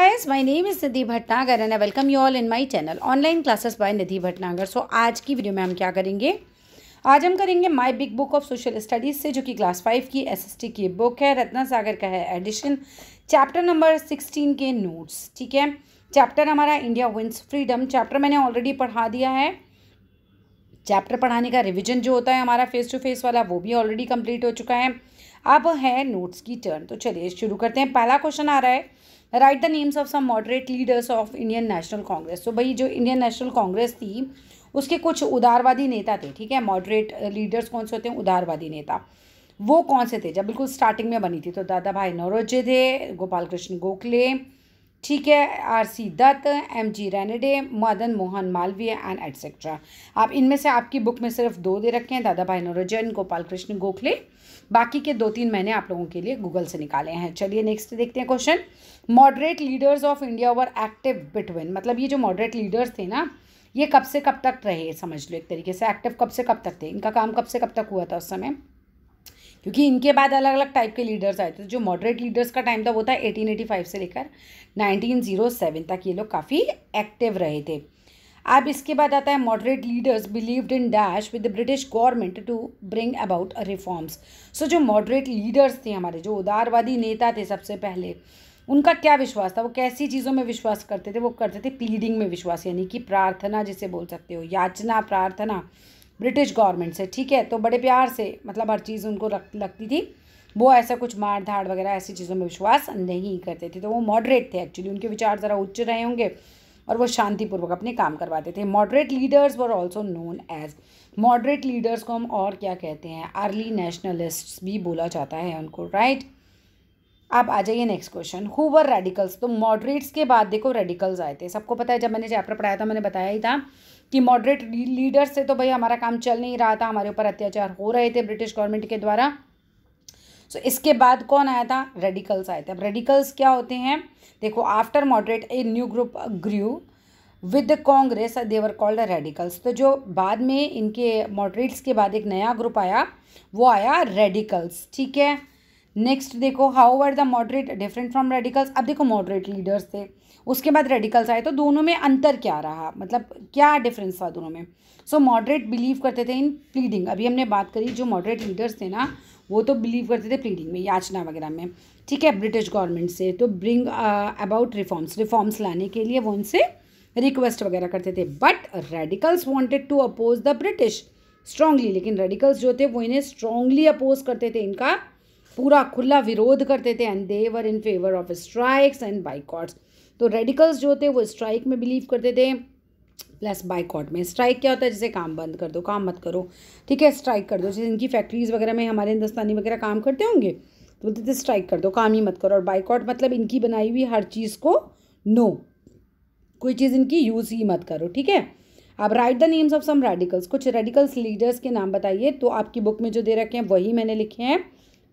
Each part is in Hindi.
guys my name is Nidhi Bhatnagar and I welcome you all in my channel online classes by Nidhi Bhatnagar so आज की वीडियो में हम क्या करेंगे आज हम करेंगे my big book of social studies से जो कि क्लास फाइव की एस एस टी की बुक है रत्ना सागर का है एडिशन चैप्टर नंबर सिक्सटीन के नोट्स ठीक है चैप्टर हमारा इंडिया विंस फ्रीडम चैप्टर मैंने ऑलरेडी पढ़ा दिया है चैप्टर पढ़ाने का रिविजन जो होता है हमारा फेस टू फेस वाला वो भी ऑलरेडी कम्प्लीट हो चुका है अब है नोट्स की टर्न तो चलिए शुरू करते हैं पहला क्वेश्चन आ रहा है write the names of some moderate leaders of Indian National Congress तो भाई जो इंडियन नेशनल कांग्रेस थी उसके कुछ उदारवादी नेता थे ठीक है मॉडरेट लीडर्स uh, कौन से होते हैं उदारवादी नेता वो कौन से थे जब बिल्कुल स्टार्टिंग में बनी थी तो दादा भाई नौरोजे थे गोपाल कृष्ण गोखले ठीक है R C Dutt M G Ranade Madan Mohan Malaviya and etcetera आप इनमें से आपकी बुक में सिर्फ दो दे रखे हैं दादा भाई नोरजन गोपाल कृष्ण गोखले बाकी के दो तीन मैंने आप लोगों के लिए गूगल से निकाले हैं चलिए नेक्स्ट देखते हैं question moderate leaders of India were active between मतलब ये जो मॉडरेट लीडर्स थे ना ये कब से कब तक रहे समझ लो एक तरीके से एक्टिव कब से कब तक थे इनका काम कब से कब तक हुआ था उस समय क्योंकि इनके बाद अलग अलग टाइप के लीडर्स आए थे जो मॉडरेट लीडर्स का टाइम था वो था 1885 से लेकर 1907 तक ये लोग काफ़ी एक्टिव रहे थे अब इसके बाद आता है moderate leaders believed in dash with the British government to bring about reforms so जो मॉडरेट लीडर्स थे हमारे जो उदारवादी नेता थे सबसे पहले उनका क्या विश्वास था वो कैसी चीज़ों में विश्वास करते थे वो करते थे प्लीडिंग में विश्वास यानी कि प्रार्थना जिसे बोल सकते हो याचना प्रार्थना ब्रिटिश गवर्नमेंट से ठीक है तो बड़े प्यार से मतलब हर चीज़ उनको रख लगती थी वो ऐसा कुछ मार धाड़ वगैरह ऐसी चीज़ों में विश्वास नहीं करते थे तो वो मॉडरेट थे एक्चुअली उनके विचार ज़रा उच्च रहे होंगे और वो शांतिपूर्वक अपने काम करवाते थे moderate leaders were also known as moderate leaders को हम और क्या कहते हैं अर्ली नेशनलिस्ट भी बोला जाता है उनको राइट आप आ जाइए next question who were radicals तो मॉडरेट्स के बाद देखो रेडिकल्स आए थे सबको पता है जब मैंने चैप्टर पढ़ाया था मैंने बताया ही था कि मॉडरेट लीडर्स से तो भाई हमारा काम चल नहीं रहा था हमारे ऊपर अत्याचार हो रहे थे ब्रिटिश गवर्नमेंट के द्वारा सो so, इसके बाद कौन आया था रेडिकल्स आए थे अब रेडिकल्स क्या होते हैं देखो after moderate a new group grew with Congress they were called radicals तो जो बाद में इनके मॉडरेट्स के बाद एक नया ग्रुप आया वो आया रेडिकल्स ठीक है नेक्स्ट देखो how are the moderate different from radicals अब देखो मॉडरेट लीडर्स थे उसके बाद रेडिकल्स आए तो दोनों में अंतर क्या रहा मतलब क्या डिफरेंस था दोनों में सो मॉडरेट बिलीव करते थे इन प्लीडिंग अभी हमने बात करी जो मॉडरेट लीडर्स थे ना वो तो बिलीव करते थे प्लीडिंग में याचना वगैरह में ठीक है ब्रिटिश गवर्नमेंट से तो ब्रिंग अबाउट रिफॉर्म्स रिफॉर्म्स लाने के लिए वो उनसे रिक्वेस्ट वगैरह करते थे but radicals wanted to oppose the British strongly लेकिन रेडिकल्स जो थे वो इन्हें स्ट्रांगली अपोज करते थे इनका पूरा खुला विरोध करते थे and they were in favour of strikes and boycotts तो रेडिकल्स जो थे वो स्ट्राइक में बिलीव करते थे प्लस बाइकॉट में स्ट्राइक क्या होता है जैसे काम बंद कर दो काम मत करो ठीक है स्ट्राइक कर दो जैसे इनकी फैक्ट्रीज़ वगैरह में हमारे हिंदुस्तानी वगैरह काम करते होंगे तो बोलते थे स्ट्राइक कर दो काम ही मत करो और बाइकॉट मतलब इनकी बनाई हुई हर चीज़ को नो कोई चीज़ इनकी यूज़ ही मत करो ठीक है आप write the names of some radicals कुछ रेडिकल्स लीडर्स के नाम बताइए तो आपकी बुक में जो दे रखे हैं वही मैंने लिखे हैं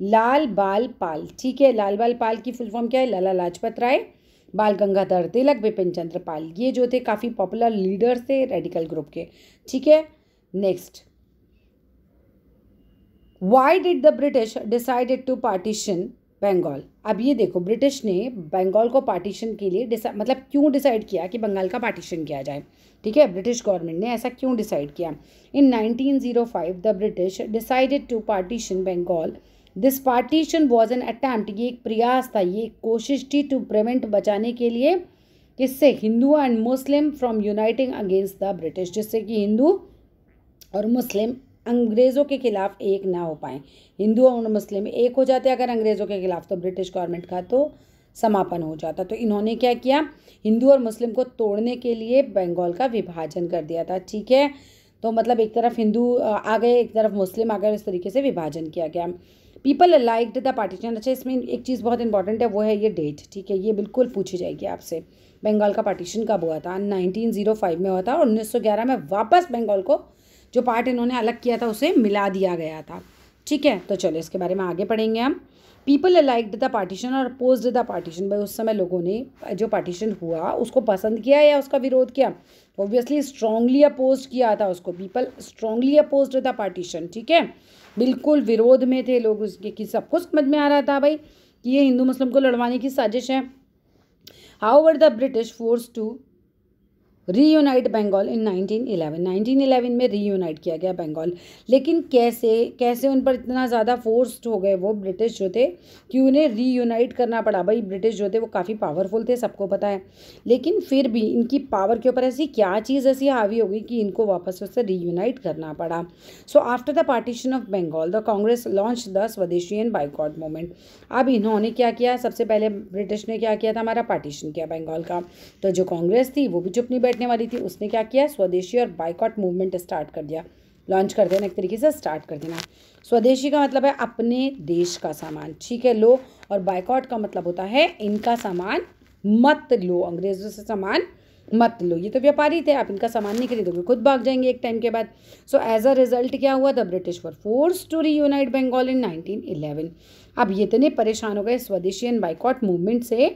लाल बाल पाल ठीक है लाल बाल पाल की फुल फॉर्म क्या है लाला लाजपत राय बाल गंगाधर तिलक बिपिन चंद्रपाल ये जो थे काफ़ी पॉपुलर लीडर्स थे रेडिकल ग्रुप के ठीक है next why did the British decided to partition Bengal अब ये देखो ब्रिटिश ने बंगाल को पार्टीशन के लिए मतलब क्यों डिसाइड किया कि बंगाल का पार्टीशन किया जाए ठीक है ब्रिटिश गवर्नमेंट ने ऐसा क्यों डिसाइड किया in 1905 the British decided to partition Bengal this partition was an attempt ये एक प्रयास था ये एक कोशिश थी टू प्रिवेंट बचाने के लिए किससे Hindu and Muslim from uniting against the British जिससे कि हिंदू और मुस्लिम अंग्रेज़ों के खिलाफ एक ना हो पाए हिंदू और मुस्लिम एक हो जाते अगर अंग्रेज़ों के खिलाफ तो ब्रिटिश गवर्नमेंट का तो समापन हो जाता तो इन्होंने क्या किया हिंदू और मुस्लिम को तोड़ने के लिए बंगाल का विभाजन कर दिया था ठीक है तो मतलब एक तरफ हिंदू आ गए एक तरफ मुस्लिम आ गए इस तरीके से विभाजन किया गया पीपल लाइक्ड द पार्टीशन अच्छा इसमें एक चीज़ बहुत इंपॉर्टेंट है वो है ये डेट ठीक है ये बिल्कुल पूछी जाएगी आपसे बंगाल का पार्टीशन कब हुआ था 1905 में हुआ था और 1911 में वापस बंगाल को जो पार्ट इन्होंने अलग किया था उसे मिला दिया गया था ठीक है तो चलो इसके बारे में आगे पढ़ेंगे हम पीपल लाइक द पार्टीशन और अपोज द पार्टीशन भाई उस समय लोगों ने जो पार्टीशन हुआ उसको पसंद किया या उसका विरोध किया ऑब्वियसली स्ट्रांगली अपोज किया था उसको people strongly oppose the partition ठीक है बिल्कुल विरोध में थे लोग उसके कि सबको समझ में आ रहा था भाई कि ये हिंदू मुस्लिम को लड़वाने की साजिश है how were the British force to reunite Bengal in 1911 1911 में रीयूनाइट किया गया बंगाल लेकिन कैसे कैसे उन पर इतना ज़्यादा फोर्स्ड हो गए वो ब्रिटिश जो थे कि उन्हें रीयूनाइट करना पड़ा भाई ब्रिटिश जो थे वो काफ़ी पावरफुल थे सबको पता है लेकिन फिर भी इनकी पावर के ऊपर ऐसी क्या चीज़ ऐसी हावी हो गई कि इनको वापस उससे रीयूनाइट करना पड़ा so after the partition of Bengal the Congress launch the swadeshi and boycott movement अब इन्होंने क्या किया सबसे पहले ब्रिटिश ने क्या किया था हमारा पार्टीशन किया बंगाल का तो जो कांग्रेस थी वो भी चुप नहीं करने वाली थी उसने क्या किया स्वदेशी और बाइकॉट मूवमेंट स्टार्ट कर दिया लॉन्च कर देना एक तरीके से स्टार्ट कर देना स्वदेशी का मतलब है अपने देश का सामान ठीक है लो और बाइकॉट का मतलब होता है इनका सामान मत लो अंग्रेज़ों से सामान मत लो ये तो व्यापारी थे आप इनका सामान नहीं खरीदोगे खुद भाग जाएंगे एक टाइम के बाद सो एज अ रिजल्ट क्या हुआ the British were force to reunite Bengal in 1911 अब ये इतने परेशान हो गए स्वदेशी एंड बाइकॉट मूवमेंट से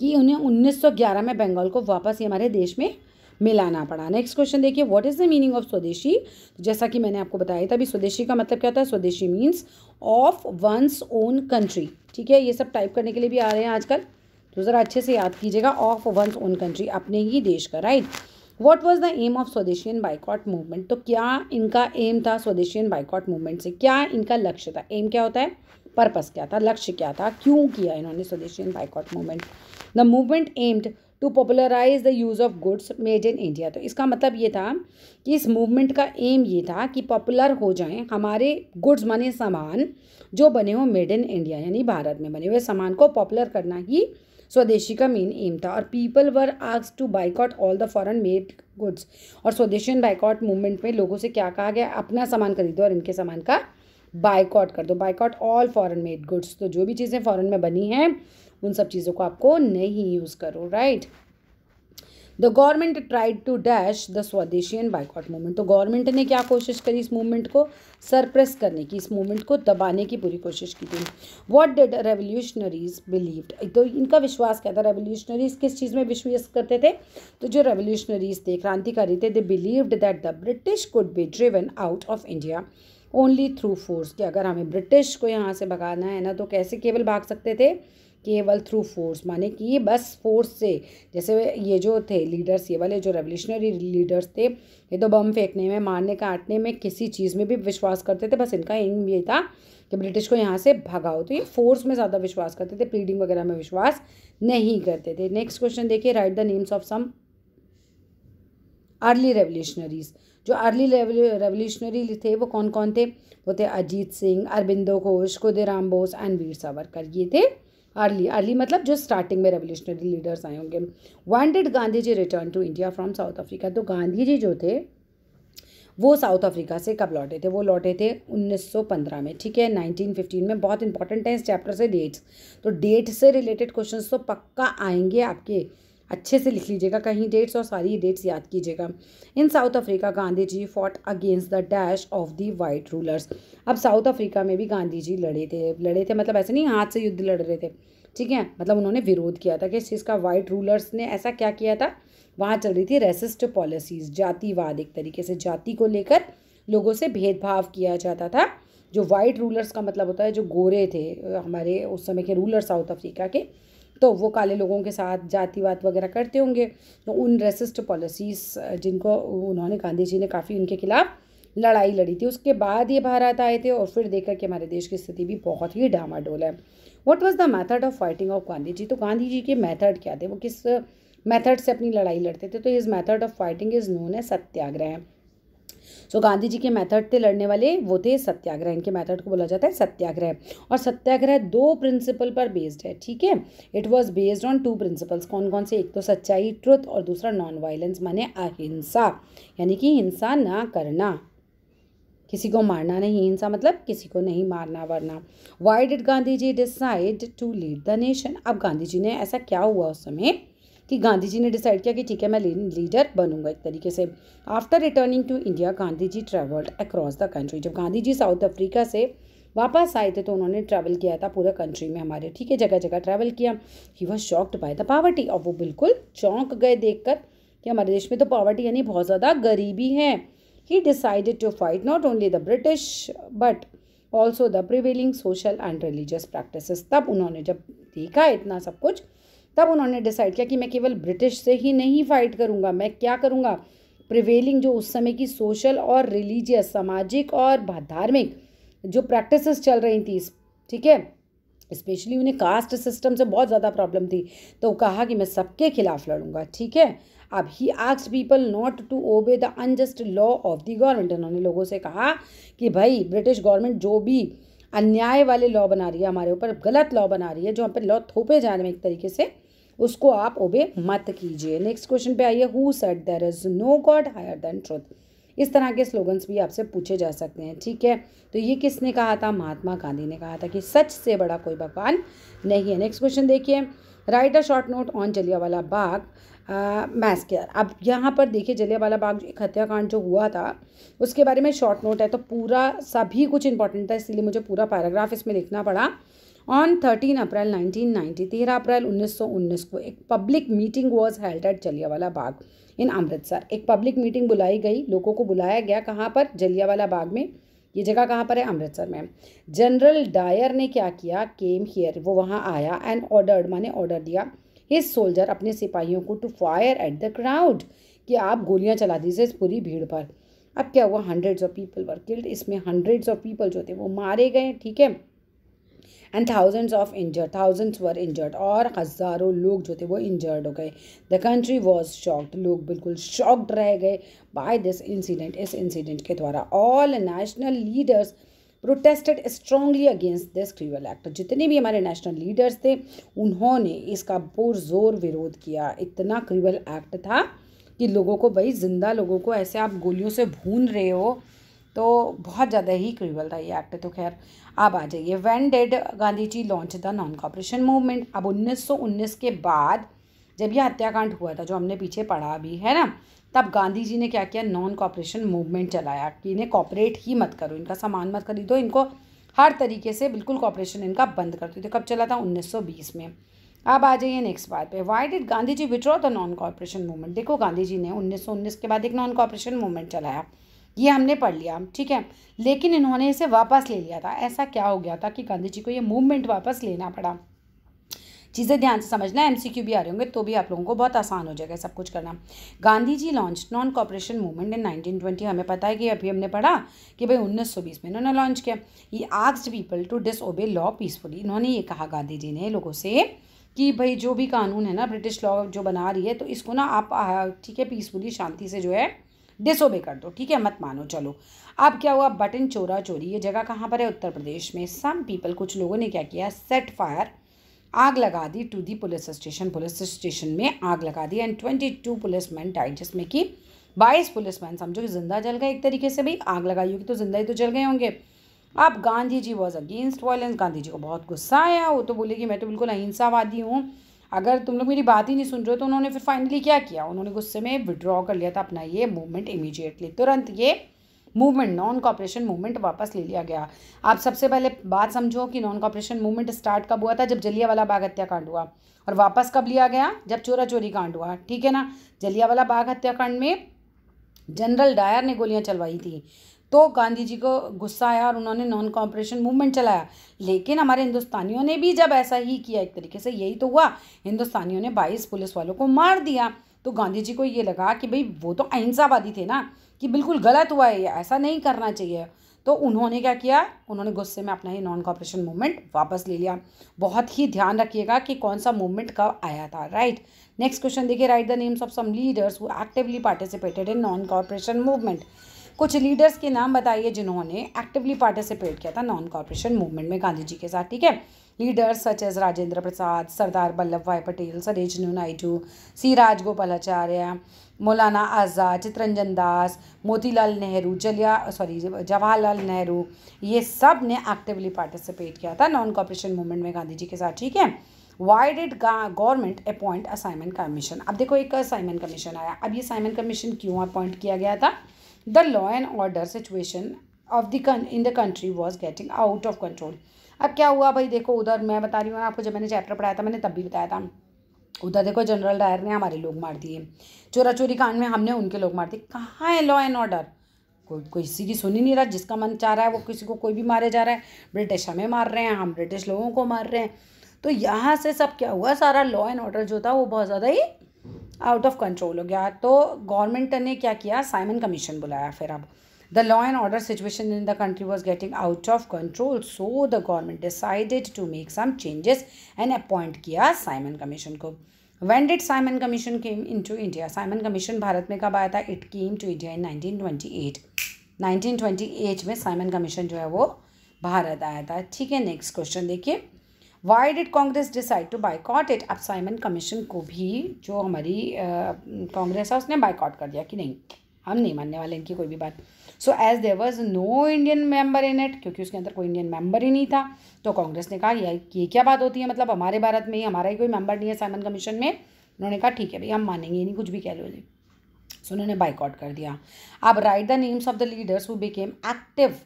कि उन्हें 1911 में बंगाल को वापस ही हमारे देश में मिलाना पड़ा नेक्स्ट क्वेश्चन देखिए what is the meaning of swadeshi तो जैसा कि मैंने आपको बताया था अभी स्वदेशी का मतलब क्या होता है swadeshi means of one's own country ठीक है ये सब टाइप करने के लिए भी आ रहे हैं आजकल तो ज़रा अच्छे से याद कीजिएगा ऑफ वंस ओन कंट्री अपने ही देश का right what was the aim of swadeshi and boycott movement तो क्या इनका एम था स्वदेशियन बाइकॉट मूवमेंट से क्या इनका लक्ष्य था एम क्या होता है पर्पस क्या था लक्ष्य क्या था क्यों किया इन्होंने swadeshi boycott movement the movement aimed to popularise the use of goods made in India तो इसका मतलब ये था कि इस मूवमेंट का एम ये था कि पॉपुलर हो जाएं हमारे गुड्स माने सामान जो बने हों मेड इन इंडिया यानी भारत में बने हुए सामान को पॉपुलर करना ही स्वदेशी का मेन एम था और people were asked to boycott all the foreign made goods और स्वदेशियन बाइकॉट मूवमेंट में लोगों से क्या कहा गया अपना सामान खरीदो और इनके सामान का बाइकआउट कर दो boycott all foreign made goods तो जो भी चीज़ें फॉरेन में बनी हैं उन सब चीज़ों को आपको नहीं यूज़ करो right the government tried to dash the swadeshi and boycott movement तो गवर्नमेंट ने क्या कोशिश करी इस मूवमेंट को सरप्रेस करने की इस मूवमेंट को दबाने की पूरी कोशिश की थी वॉट डिड रेवोल्यूशनरीज बिलीव्ड तो इनका विश्वास क्या था रेवोल्यूशनरीज किस चीज़ में विश्वास करते थे तो जो रेवोल्यूशनरीज थे क्रांतिकारी थे they believed that the British could be driven out of India only through force कि अगर हमें ब्रिटिश को यहाँ से भगाना है ना तो कैसे केवल भाग सकते थे केवल थ्रू फोर्स माने कि बस फोर्स से जैसे ये जो थे लीडर्स ये वाले जो रेवोल्यूशनरी लीडर्स थे ये तो बम फेंकने में मारने काटने में किसी चीज़ में भी विश्वास करते थे बस इनका एम ये था कि ब्रिटिश को यहाँ से भगाओ तो ये फोर्स में ज़्यादा विश्वास करते थे प्लीडिंग वगैरह में विश्वास नहीं करते थे नेक्स्ट क्वेश्चन देखिए right the names of some early revolutionaries जो अर्ली रेवोल्यूशनरी थे वो कौन कौन थे वो थे अजीत सिंह अरबिंदो घोष खुदेराम बोस एंड वीर सावरकर ये थे अर्ली अर्ली मतलब जो स्टार्टिंग में रेवोल्यूशनरी लीडर्स आए होंगे when did Gandhi ji return to India from South Africa तो गांधी जी जो थे वो साउथ अफ्रीका से कब लौटे थे वो लौटे थे 1915 में ठीक है 1915 में बहुत इंपॉर्टेंट है इस चैप्टर से डेट्स तो डेट से रिलेटेड क्वेश्चन तो पक्का आएंगे आपके अच्छे से लिख लीजिएगा कहीं डेट्स और सारी डेट्स याद कीजिएगा in South Africa Gandhi ji fought against the dash of the white rulers अब साउथ अफ्रीका में भी गांधी जी लड़े थे लड़े थे मतलब ऐसे नहीं हाथ से युद्ध लड़ रहे थे ठीक है मतलब उन्होंने विरोध किया था कि इस चीज़ का वाइट रूलर्स ने ऐसा क्या किया था वहाँ चल रही थी रेसिस्ट पॉलिसीज़ जातिवाद एक तरीके से जाति को लेकर लोगों से भेदभाव किया जाता था जो वाइट रूलर्स का मतलब होता है जो गोरे थे हमारे उस समय के रूलर साउथ अफ्रीका के तो वो काले लोगों के साथ जातिवाद वगैरह करते होंगे तो उन रेसिस्ट पॉलिसीज़ जिनको उन्होंने गांधी जी ने काफ़ी उनके खिलाफ़ लड़ाई लड़ी थी उसके बाद ये भारत आए थे और फिर देखकर कि हमारे देश की स्थिति भी बहुत ही डामाडोल है what was the method of fighting of Gandhi ji तो गांधी जी के मैथड क्या थे वो किस मैथड से अपनी लड़ाई लड़ते थे तो his method of fighting is known है सत्याग्रह सो गांधी जी के मेथड थे लड़ने वाले वो थे सत्याग्रह इनके मेथड को बोला जाता है सत्याग्रह और सत्याग्रह दो प्रिंसिपल पर बेस्ड है ठीक है it was based on two principles कौन कौन से एक तो सच्चाई ट्रुथ और दूसरा नॉन वायलेंस माने अहिंसा यानी कि हिंसा ना करना किसी को मारना नहीं हिंसा मतलब किसी को नहीं मारना वरना why did Gandhi ji decide to lead the nation अब गांधी जी ने ऐसा क्या हुआ उस समय कि गांधी जी ने डिसाइड किया कि ठीक है मैं लीडर बनूंगा एक तरीके से after returning to India Gandhi ji travelled across the country जब गांधी जी साउथ अफ्रीका से वापस आए थे तो उन्होंने ट्रैवल किया था पूरा कंट्री में हमारे ठीक है जगह जगह ट्रैवल किया he was shocked by the poverty और वो बिल्कुल चौंक गए देखकर कि हमारे देश में तो पावर्टी यानी बहुत ज़्यादा गरीबी है he decided to fight not only the British but also the prevailing social and religious practice तब उन्होंने जब देखा इतना सब कुछ तब उन्होंने डिसाइड किया कि मैं केवल ब्रिटिश से ही नहीं फाइट करूँगा मैं क्या करूँगा प्रिवेलिंग जो उस समय की सोशल और रिलीजियस सामाजिक और धार्मिक जो प्रैक्टिसेस चल रही थी ठीक है स्पेशली उन्हें कास्ट सिस्टम से बहुत ज़्यादा प्रॉब्लम थी तो कहा कि मैं सबके खिलाफ लड़ूंगा ठीक है अब he asked people not to obey the unjust law of the government उन्होंने लोगों से कहा कि भाई ब्रिटिश गवर्नमेंट जो भी अन्याय वाले लॉ बना रही है हमारे ऊपर गलत लॉ बना रही है जो हम पर लॉ थोपे जा रहे हैं एक तरीके से उसको आप ओबे मत कीजिए नेक्स्ट क्वेश्चन पे आइए who said there is no God higher than truth इस तरह के स्लोगन्स भी आपसे पूछे जा सकते हैं ठीक है तो ये किसने कहा था महात्मा गांधी ने कहा था कि सच से बड़ा कोई भगवान नहीं है नेक्स्ट क्वेश्चन देखिए write a short note on Jallianwala Bagh massacre अब यहाँ पर देखिए जलियावाला बाग एक हत्याकांड जो हुआ था उसके बारे में शॉर्ट नोट है तो पूरा सभी कुछ इंपॉर्टेंट था इसलिए मुझे पूरा पैराग्राफ इसमें लिखना पड़ा on thirteen April nineteen ninety तेरह अप्रैल उन्नीस सौ उन्नीस को एक public meeting was held at Jallianwala Bagh in Amritsar एक पब्लिक मीटिंग बुलाई गई लोगों को बुलाया गया कहाँ पर जलियावाला बाग में ये जगह कहाँ पर है अमृतसर में जनरल डायर ने क्या किया केम हियर वो वहाँ आया एंड ऑर्डर्ड माने ऑर्डर दिया इस सोल्जर अपने सिपाहियों को to fire at the crowd कि आप गोलियाँ चला दीजिए इस पूरी भीड़ पर अब क्या हुआ hundreds of people were killed इसमें हंड्रेड्स ऑफ पीपल जो थे वो मारे गए ठीक है and thousands of injured thousands were injured और हज़ारों लोग जो थे वो इंजर्ड हो गए द कंट्री वॉज शॉक्ड लोग बिल्कुल शॉक्ड रह गए बाय दिस इंसिडेंट इस इंसिडेंट के द्वारा all national leaders protested strongly against this cruel act जितने भी हमारे नेशनल लीडर्स थे उन्होंने इसका पुरजोर विरोध किया इतना क्रूअल एक्ट था कि लोगों को भाई ज़िंदा लोगों को ऐसे आप गोलियों से भून रहे हो तो बहुत ज़्यादा ही क्रिबल था ये एक्ट तो खैर अब आ जाइए when did Gandhi ji launch the non cooperation movement अब 1919 के बाद जब यह हत्याकांड हुआ था जो हमने पीछे पढ़ा भी है ना तब गांधी जी ने क्या किया नॉन कॉपरेशन मूवमेंट चलाया कि इन्हें कॉपरेट ही मत करो इनका सामान मत खरीदो इनको हर तरीके से बिल्कुल कॉपरेशन इनका बंद कर दो तो कब चला था 1920 में अब आ जाइए नेक्स्ट बार पे why did Gandhi ji withdraw the non cooperation movement देखो गांधी जी ने 1919 के बाद एक नॉन कॉपरेशन मूवमेंट चलाया ये हमने पढ़ लिया ठीक है लेकिन इन्होंने इसे वापस ले लिया था ऐसा क्या हो गया था कि गांधी जी को ये मूवमेंट वापस लेना पड़ा चीज़ें ध्यान से समझना एम सी क्यू भी आ रहे होंगे तो भी आप लोगों को बहुत आसान हो जाएगा सब कुछ करना Gandhi ji launch non cooperation movement in 1920 हमें पता है कि अभी हमने पढ़ा कि भाई 1920 में इन्होंने लॉन्च किया ये आग्ड people to disobey law peacefully इन्होंने ये कहा गांधी जी ने लोगों से कि भाई जो भी कानून है ना ब्रिटिश लॉ जो बना रही है तो इसको ना आप ठीक है पीसफुली शांति से जो है डिसोबे कर दो ठीक है मत मानो चलो अब क्या हुआ बटन चोरा चोरी ये जगह कहाँ पर है उत्तर प्रदेश में सम पीपल कुछ लोगों ने क्या किया सेट फायर आग लगा दी to the police station police station में आग लगा दी and twenty two policemen died जिसमें कि बाईस पुलिस मैन समझो कि जिंदा जल गए एक तरीके से भाई आग लगाई होगी तो जिंदा ही तो जल गए होंगे अब Gandhi ji was against violence Gandhi ji को बहुत गुस्सा आया वो तो बोले कि मैं तो बिल्कुल अहिंसावादी हूँ अगर तुम लोग मेरी बात ही नहीं सुन रहे हो तो उन्होंने फिर फाइनली क्या किया उन्होंने गुस्से में विड्रॉ कर लिया था अपना ये मूवमेंट इमीजिएटली तुरंत ये मूवमेंट नॉन कॉपरेशन मूवमेंट वापस ले लिया गया आप सबसे पहले बात समझो कि नॉन कॉपरेशन मूवमेंट स्टार्ट कब हुआ था जब जलियावाला बाग हत्याकांड हुआ और वापस कब लिया गया जब चोरा चोरी कांड हुआ ठीक है ना जलियावाला बाग हत्याकांड में जनरल डायर ने गोलियां चलवाई थी तो गांधी जी को गुस्सा आया और उन्होंने नॉन कॉपरेशन मूवमेंट चलाया लेकिन हमारे हिंदुस्तानियों ने भी जब ऐसा ही किया एक तरीके से यही तो हुआ हिंदुस्तानियों ने बाईस पुलिस वालों को मार दिया तो गांधी जी को ये लगा कि भाई वो तो अहिंसावादी थे ना कि बिल्कुल गलत हुआ है ये ऐसा नहीं करना चाहिए तो उन्होंने क्या किया उन्होंने गुस्से में अपना ही नॉन कॉपरेशन मूवमेंट वापस ले लिया बहुत ही ध्यान रखिएगा कि कौन सा मूवमेंट कब आया था राइट नेक्स्ट क्वेश्चन देखिए right the names of some leaders who actively participated in non cooperation movement कुछ लीडर्स के नाम बताइए जिन्होंने एक्टिवली पार्टिसिपेट किया था नॉन कॉरपोरेशन मूवमेंट में गांधी जी के साथ ठीक है leaders such as Rajendra Prasad Sardar Vallabhbhai Patel सरेजनू Naidu सी आचार्य मौलाना आज़ाद चित्रंजन दास मोतीलाल नेहरू जलिया सॉरी जवाहरलाल नेहरू ये सब ने एक्टिवली पार्टिसिपेट किया था नॉन कॉपरेशन मूवमेंट में गांधी जी के साथ ठीक है why did government appoint assignment commission अब देखो एक असाइनमेंट कमीशन आया अब ये असाइनमेंट कमीशन क्यों अपॉइंट किया गया था the law and order situation of the in the country was getting out of control अब क्या हुआ भाई देखो उधर मैं बता रही हूँ आपको जब मैंने चैप्टर पढ़ाया था मैंने तब भी बताया था उधर देखो जनरल डायर ने हमारे लोग मार दिए चोरा चोरी कांड में हमने उनके लोग मार दिए कहाँ है लॉ एंड ऑर्डर कोई किसी की सुन ही नहीं रहा जिसका मन चाह रहा है वो किसी को कोई भी मारे जा रहा है ब्रिटिश हमें मार रहे हैं हम ब्रिटिश लोगों को मार रहे हैं तो यहाँ से सब क्या हुआ सारा लॉ एंड ऑर्डर जो था वो बहुत ज़्यादा ही आउट ऑफ कंट्रोल हो गया तो गवर्नमेंट ने क्या किया साइमन कमीशन बुलाया फिर अब the law and order situation in the country was getting out of control so the government decided to make some changes and appoint किया साइमन कमीशन को when did Simon commission came into India Simon commission Bharat में कब आया था it came to India in nineteen twenty eight nineteen twenty eight में साइमन कमीशन जो है वो भारत आया था ठीक है नेक्स्ट क्वेश्चन देखिए why did Congress decide to boycott it अब साइमन कमीशन को भी जो हमारी कांग्रेस है उसने बाइकॉट कर दिया कि नहीं हम नहीं मानने वाले इनकी कोई भी बात so as there was no Indian member in it क्योंकि उसके अंदर कोई इंडियन मेंबर ही नहीं था तो कांग्रेस ने कहा ये क्या बात होती है मतलब हमारे भारत में ही हमारा ही कोई मेंबर नहीं है साइमन कमीशन में उन्होंने कहा ठीक है भाई हम मानेंगे नहीं कुछ भी कह लो जी सो उन्होंने बाइकआउट कर दिया अब right the names of the leaders who became active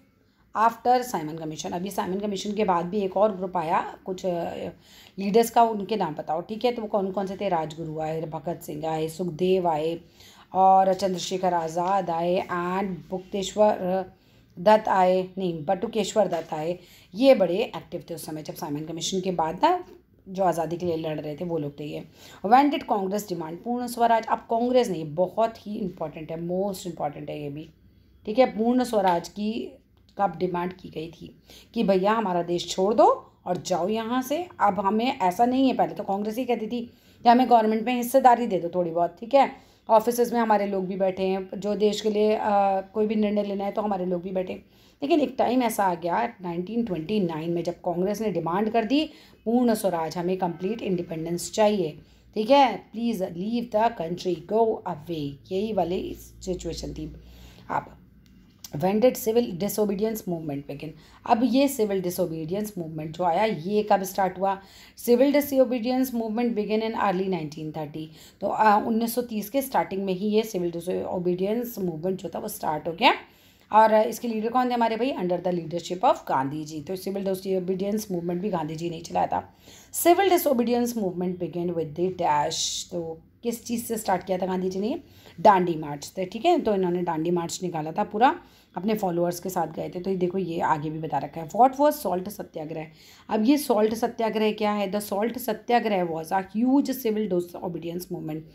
after Simon commission अभी साइमन कमीशन के बाद भी एक और ग्रुप आया कुछ लीडर्स का उनके नाम बताओ ठीक है तो वो कौन कौन से थे राजगुरु आए भगत सिंह आए सुखदेव आए और चंद्रशेखर आज़ाद आए एंड भुक्तेश्वर दत्त आए नहीं बटुकेश्वर दत्त आए ये बड़े एक्टिव थे उस समय जब साइमन कमीशन के बाद ना जो आज़ादी के लिए लड़ रहे थे वो लोग थे ये वैन डिड कांग्रेस डिमांड पूर्ण स्वराज अब कांग्रेस नहीं बहुत ही इंपॉर्टेंट है मोस्ट इम्पॉर्टेंट है ये भी ठीक है पूर्ण स्वराज की कब डिमांड की गई थी कि भैया हमारा देश छोड़ दो और जाओ यहाँ से अब हमें ऐसा नहीं है पहले तो कांग्रेस ही कहती थी कि हमें गवर्नमेंट में हिस्सेदारी दे दो थोड़ी बहुत ठीक है ऑफिस में हमारे लोग भी बैठे हैं जो देश के लिए आ, कोई भी निर्णय लेना है तो हमारे लोग भी बैठे लेकिन एक टाइम ऐसा आ गया 1929 में जब कांग्रेस ने डिमांड कर दी पूर्ण स्वराज हमें कंप्लीट इंडिपेंडेंस चाहिए ठीक है please leave the country go away यही वाली सिचुएशन थी अब when did civil disobedience movement begin अब ये सिविल डिसोबीडियंस मूवमेंट जो आया ये कब स्टार्ट हुआ civil disobedience movement begin in early nineteen thirty तो उन्नीस सौ तीस के स्टार्टिंग में ही ये सिविल डिसोबीडियंस मूवमेंट जो था वो स्टार्ट हो गया और इसके लीडर कौन थे हमारे भाई under the leadership of Gandhi ji तो सिविल डिसोबीडियंस मूवमेंट भी गांधी जी ने चलाया था civil disobedience movement began with the dash तो किस चीज़ से स्टार्ट किया था गांधी जी ने दांडी मार्च थे ठीक है तो इन्होंने डांडी मार्च निकाला था पूरा अपने फॉलोअर्स के साथ गए थे तो ये देखो ये आगे भी बता रखा है वॉट वॉज सॉल्ट सत्याग्रह अब ये सॉल्ट सत्याग्रह क्या है the salt satyagraha was a huge civil disobedience movement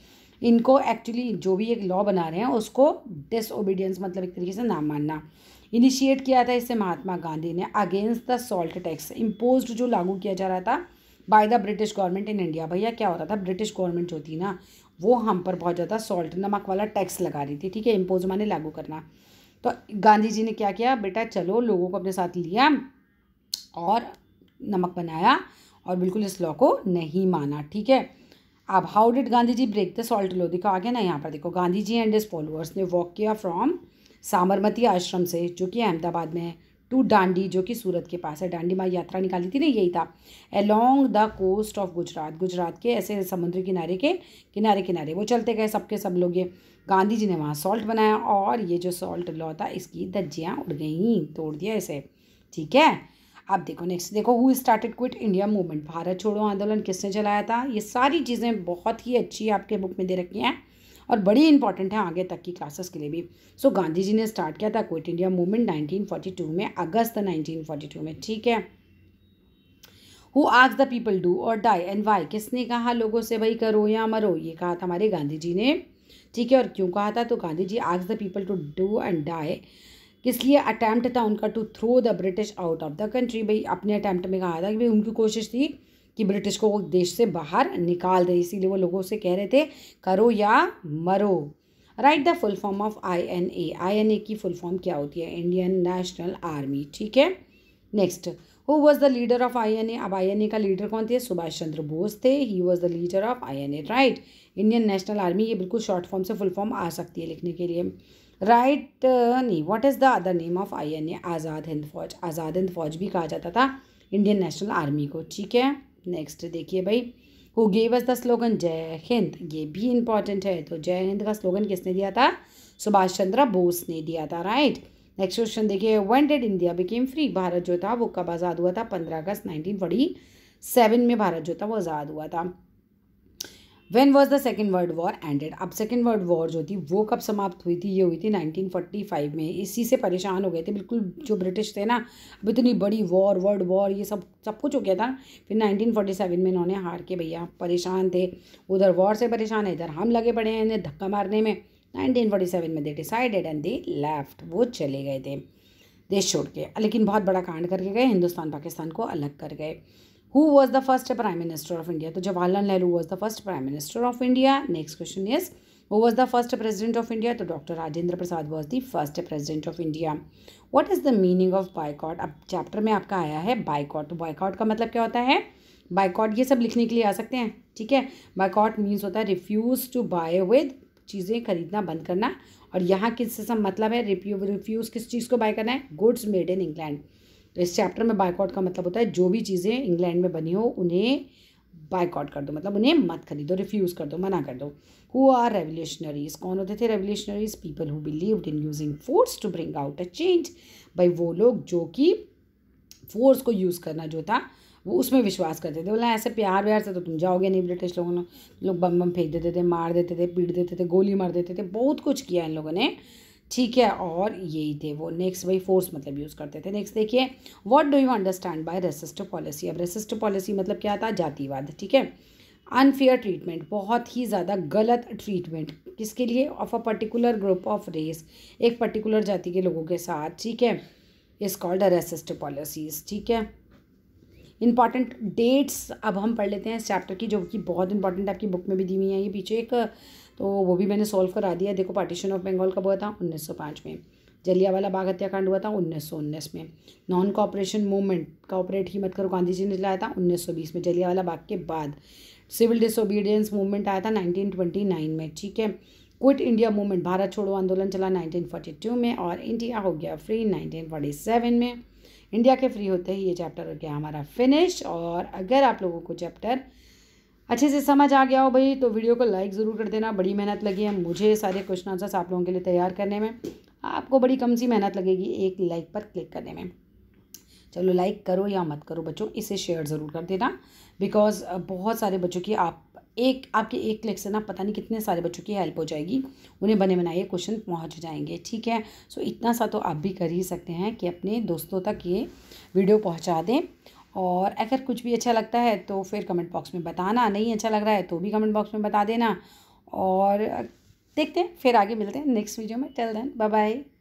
इनको एक्चुअली जो भी एक लॉ बना रहे हैं उसको डिसओबीडियंस मतलब एक तरीके से नाम मानना इनिशिएट किया था इसे महात्मा गांधी ने against the salt tax impose जो लागू किया जा रहा था by the British government in India भैया क्या होता था ब्रिटिश गवर्नमेंट जो थी ना वो हम पर बहुत ज़्यादा सॉल्ट नमक वाला टैक्स लगा रही थी ठीक है इम्पोज माने लागू करना तो गांधी जी ने क्या किया बेटा चलो लोगों को अपने साथ लिया और नमक बनाया और बिल्कुल इस लॉ को नहीं माना ठीक है अब how did Gandhi ji break the salt law देखो आगे ना यहाँ पर देखो Gandhi ji and his followers ने वॉक किया फ्रॉम साबरमती आश्रम से जो कि अहमदाबाद में है टू डांडी जो कि सूरत के पास है डांडी माँ यात्रा निकाली थी ना यही था along the coast of Gujarat Gujarat के ऐसे समुद्र किनारे के किनारे किनारे वो चलते गए सबके सब लोग ये गांधी जी ने वहाँ सॉल्ट बनाया और ये जो सॉल्ट लॉ था इसकी धज्जियाँ उड़ गई तोड़ दिया इसे ठीक है अब देखो नेक्स्ट देखो who started quit India movement Bharat छोड़ो आंदोलन किसने चलाया था ये सारी चीज़ें बहुत ही अच्छी आपके बुक में दे रखी हैं और बड़ी इंपॉर्टेंट है आगे तक की क्लासेस के लिए भी सो so, गांधी जी ने स्टार्ट किया था क्विट इंडिया मूवमेंट 1942 में अगस्त 1942 में ठीक है हु आज the people do or die and why किसने कहा लोगों से भाई करो या मरो ये कहा था हमारे गांधी जी ने ठीक है और क्यों कहा था तो गांधी जी आज the people to do and die किस लिए अटैम्प्ट था उनका to throw the British out of the country भाई अपने अटैम्प्ट में कहा था कि भाई उनकी कोशिश थी कि ब्रिटिश को वो देश से बाहर निकाल दें इसीलिए वो लोगों से कह रहे थे करो या मरो right the full form of I N A I N A की फुल फॉर्म क्या होती है इंडियन नेशनल आर्मी ठीक है next who was the leader of I N A अब आई एन ए का लीडर कौन थे सुभाष चंद्र बोस थे he was the leader of I N A right Indian national army ये बिल्कुल शॉर्ट फॉर्म से फुल फॉर्म आ सकती है लिखने के लिए राइट uh, नहीं what is the other name of I N A Azad Hind Fauj Azad Hind फौज भी कहा जाता था इंडियन नेशनल आर्मी को ठीक है नेक्स्ट देखिए भाई who gave us the slogan Jai Hind ये भी इंपॉर्टेंट है तो जय हिंद का स्लोगन किसने दिया था सुभाष चंद्र बोस ने दिया था राइट नेक्स्ट क्वेश्चन देखिए when did India became free Bharat जो था वो कब आज़ाद हुआ था पंद्रह अगस्त नाइनटीन फोर्टी सेवन में भारत जो था वो आज़ाद हुआ था when was the second world war ended अब सेकेंड वर्ल्ड वॉर जो थी वो कब समाप्त हुई थी ये हुई थी 1945 में इसी से परेशान हो गए थे बिल्कुल जो ब्रिटिश थे ना अब इतनी बड़ी वॉर वर्ल्ड वॉर ये सब सब कुछ हो गया था फिर 1947 में इन्होंने हार के भैया परेशान थे उधर वॉर से परेशान है इधर हम लगे पड़े हैं इन्हें धक्का मारने में नाइनटीन फोर्टी सेवन में they decided and they left वो चले गए थे देश छोड़ के लेकिन बहुत बड़ा कांड करके गए हिंदुस्तान पाकिस्तान को अलग कर गए who was the first prime minister of India तो Jawaharlal Nehru was the first prime minister of India next question is who was the first president of India तो doctor Rajendra Prasad was the first president of India what is the meaning of boycott अब चैप्टर में आपका आया है बायकॉट तो बाइकआउट का मतलब क्या होता है बायकॉट ये सब लिखने के लिए आ सकते हैं ठीक है बाइकॉट मीन्स होता है रिफ्यूज टू बाय विद चीज़ें खरीदना बंद करना और यहाँ किससे सब मतलब है रिफ्यू रिफ्यूज़ किस चीज़ को बाय करना है गुड्स मेड इन इंग्लैंड तो इस चैप्टर में बायकॉट का मतलब होता है जो भी चीज़ें इंग्लैंड में बनी हो उन्हें बायकॉट कर दो मतलब उन्हें मत खरीदो रिफ्यूज़ कर दो मना कर दो हु आर रेवोल्यूशनरीज कौन होते थे revolutionaries people who believe in using force to bring out a change भाई वो लोग जो कि फोर्स को यूज़ करना जो था वो उसमें विश्वास करते थे बोला ऐसे प्यार व्यार से तो तुम जाओगे नहीं ब्रिटिश लोगों ने लोग बम बम फेंक देते थे मार देते थे पीट देते थे गोली मार देते थे बहुत कुछ किया इन लोगों ने ठीक है और यही थे वो नेक्स्ट भाई फोर्स मतलब यूज़ करते थे नेक्स्ट देखिए what do you understand by racist policy अब रेसिस्ट पॉलिसी मतलब क्या था जातिवाद ठीक है अनफेयर ट्रीटमेंट बहुत ही ज़्यादा गलत ट्रीटमेंट किसके लिए of a particular group of race एक पर्टिकुलर जाति के लोगों के साथ ठीक है इस कॉल्ड रेसिस्ट पॉलिसीज ठीक है इंपॉर्टेंट डेट्स अब हम पढ़ लेते हैं इस चैप्टर की जो कि बहुत इंपॉर्टेंट आपकी बुक में भी दी हुई है ये पीछे एक तो वो भी मैंने सॉल्व करा दिया देखो पार्टीशन ऑफ बंगाल कब हुआ था उन्नीस में जलियावाला बाग हत्याकांड हुआ था उन्नीस सौ उन्नीस में नॉन कॉपरेशन मूवमेंट कॉपरेट ही मत करो गांधी जी ने चलाया था उन्नीस सौ बीस में जलियावाला बाग के बाद सिविल डिसोबीडियंस मूवमेंट आया था नाइनटीन ट्वेंटी नाइन में ठीक है क्विट इंडिया मूवमेंट भारत छोड़ो आंदोलन चला 1942 में और इंडिया हो गया फ्री सेवन में इंडिया के फ्री होते ही ये चैप्टर हो गया हमारा फिनिश और अगर आप लोगों को चैप्टर अच्छे से समझ आ गया हो भाई तो वीडियो को लाइक ज़रूर कर देना बड़ी मेहनत लगी है मुझे सारे क्वेश्चन आंसर्स आप लोगों के लिए तैयार करने में आपको बड़ी कम सी मेहनत लगेगी एक लाइक पर क्लिक करने में चलो लाइक करो या मत करो बच्चों इसे शेयर ज़रूर कर देना बिकॉज़ बहुत सारे बच्चों की आप एक आपके एक क्लिक से ना पता नहीं कितने सारे बच्चों की हेल्प हो जाएगी उन्हें बने बनाए क्वेश्चन पहुंच जाएंगे ठीक है सो इतना सा तो आप भी कर ही सकते हैं कि अपने दोस्तों तक ये वीडियो पहुंचा दें और अगर कुछ भी अच्छा लगता है तो फिर कमेंट बॉक्स में बताना नहीं अच्छा लग रहा है तो भी कमेंट बॉक्स में बता देना और देखते हैं फिर आगे मिलते हैं नेक्स्ट वीडियो में टेल देन बाय बाय